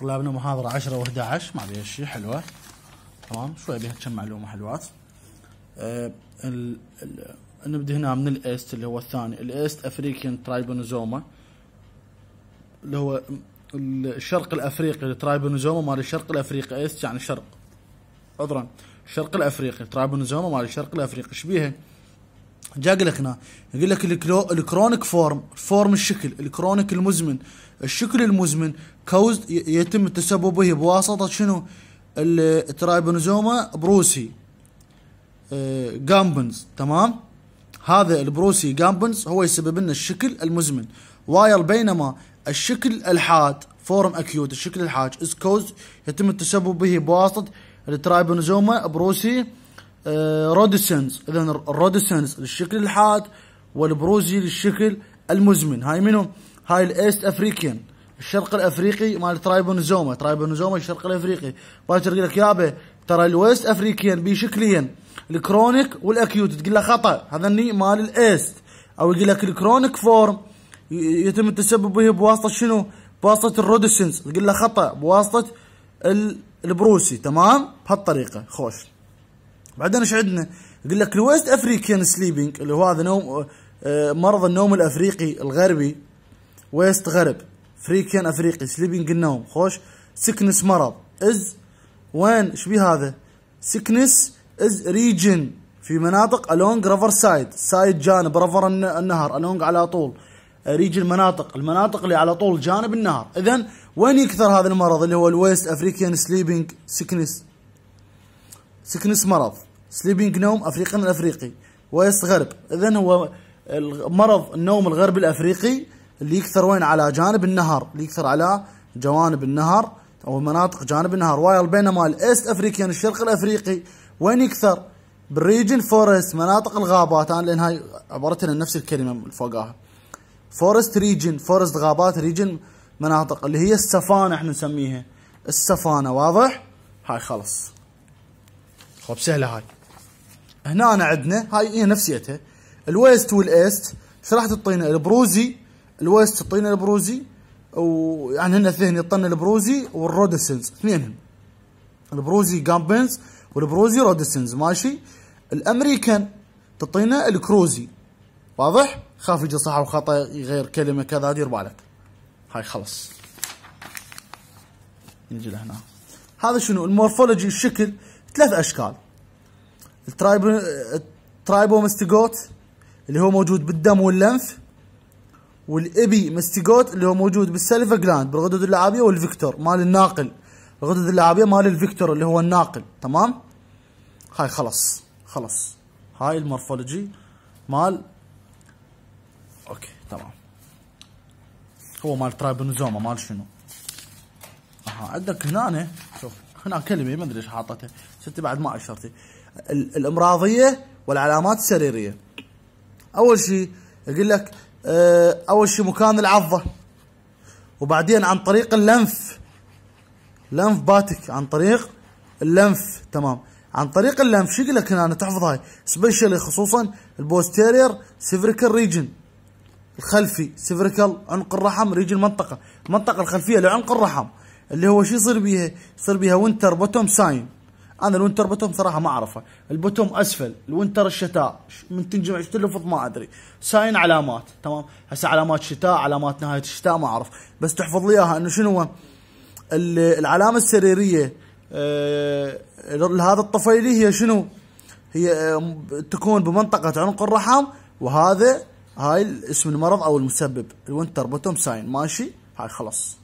طلابنا محاضرة 10 و11 ما بيها شيء حلوة تمام شوي بيها كم معلومة حلوات أه نبدأ هنا من الايست اللي هو الثاني الايست افريكان ترايبونوزوما اللي هو الشرق الافريقي الترايبونوزوما مال الشرق الافريقي ايست يعني شرق عذرا الشرق الافريقي ترايبونوزوما مال الشرق الافريقي شبيهه قال لك هنا يقول لك الكرونيك فورم فورم الشكل الكرونيك المزمن الشكل المزمن كوز يتم التسبب به بواسطة شنو الترايبونزوما بروسي آه جامبنز تمام هذا البروسي جامبنز هو يسبب لنا الشكل المزمن وايل بينما الشكل الحاد فورم اكيوت الشكل الحاد از كوز يتم التسبب به بواسطة الترايبونزوما بروسي آه، رودسنز اذا الرودسنز للشكل الحاد والبروزي للشكل المزمن هاي منو هاي الايست افريكيان الشرق الافريقي مال ترايبونزوما ترايبونزوما الشرق الافريقي باكر يقول لك يابا ترى الويست افريكيان بي الكرونيك والاكيوت تقول له خطا ني مال الايست او يقول لك الكرونيك فورم يتم التسبب به بواسطه شنو؟ بواسطه الرودسنس تقول له خطا بواسطه البروسي تمام؟ بهالطريقه خوش بعدين ايش عندنا؟ يقول لك الويست افريكان سليبنج اللي هو هذا نوم آه، مرض النوم الافريقي الغربي ويست غرب افريكان افريقي سليبنج النوم خوش سكنس مرض از وين ايش بيه هذا؟ سكنس از ريجن في مناطق الونج ريفر سايد سايد جانب ريفر النهر الونج على طول ريجن آه، مناطق المناطق اللي على طول جانب النهر اذا وين يكثر هذا المرض اللي هو الويست افريكان سليبنج سكنس سكنس مرض سليبينج نوم أفريقيا الأفريقي ويست غرب إذا هو مرض النوم الغرب الأفريقي اللي يكثر وين على جانب النهر اللي يكثر على جوانب النهر أو مناطق جانب النهر وايل بينما الإيست افريكان يعني الشرق الأفريقي وين يكثر بالريجن فورست مناطق الغابات أنا لأن هاي عبارتين نفس الكلمة اللي فوقها فورست ريجن فورست غابات ريجن مناطق اللي هي السفانة احنا نسميها السفانة واضح هاي خلص خب سهله هاي هنا أنا عندنا هاي هي نفسيتها الويست والايست شو راح تعطينا البروزي الويست تعطينا البروزي ويعني هن اثنين يعطينا البروزي والرودسنز اثنينهم البروزي جامبنز والبروزي رودسنز ماشي الامريكان تعطينا الكروزي واضح خاف يجي صح وخطا يغير كلمه كذا دير بالك هاي خلص نجي لهنا هذا شنو المورفولوجي الشكل ثلاث اشكال الترايبو الترايبومستيجوت اللي هو موجود بالدم واللنف والابي مستيجوت اللي هو موجود بالسلفا جلاند بالغدد اللعابيه والفيكتور مال الناقل الغدد اللعابيه مال الفيكتور اللي هو الناقل تمام هاي خلص خلص هاي المورفولوجي مال اوكي تمام هو مال ترايبونوزوما مال شنو اها عندك هنا هنا كلمه ما ادري ايش حاطتها ست بعد ما اشرتي الامراضيه والعلامات السريريه اول شيء يقول لك آه، اول شيء مكان العضه وبعدين عن طريق اللنف لنف باتك عن طريق اللنف تمام عن طريق اللنف شو يقول لك هنا أنا تحفظ هاي سبيشلي خصوصا البوستيرير سيفريكال ريجن الخلفي سيفريكال عنق الرحم ريجن المنطقه المنطقه الخلفيه لعنق الرحم اللي هو شو يصير بيها؟ يصير بيها وينتر بوتوم ساين انا الوينتر بوتوم صراحه ما اعرفه البوتوم اسفل الوينتر الشتاء من تنجمع ايش تلفظ ما ادري ساين علامات تمام هسه علامات شتاء علامات نهايه الشتاء ما اعرف بس تحفظ لي اياها انه شنو العلامه السريريه آه لهذا الطفيلي هي شنو هي آه، تكون بمنطقه عنق الرحم وهذا هاي اسم المرض او المسبب الوينتر بوتوم ساين ماشي هاي خلص.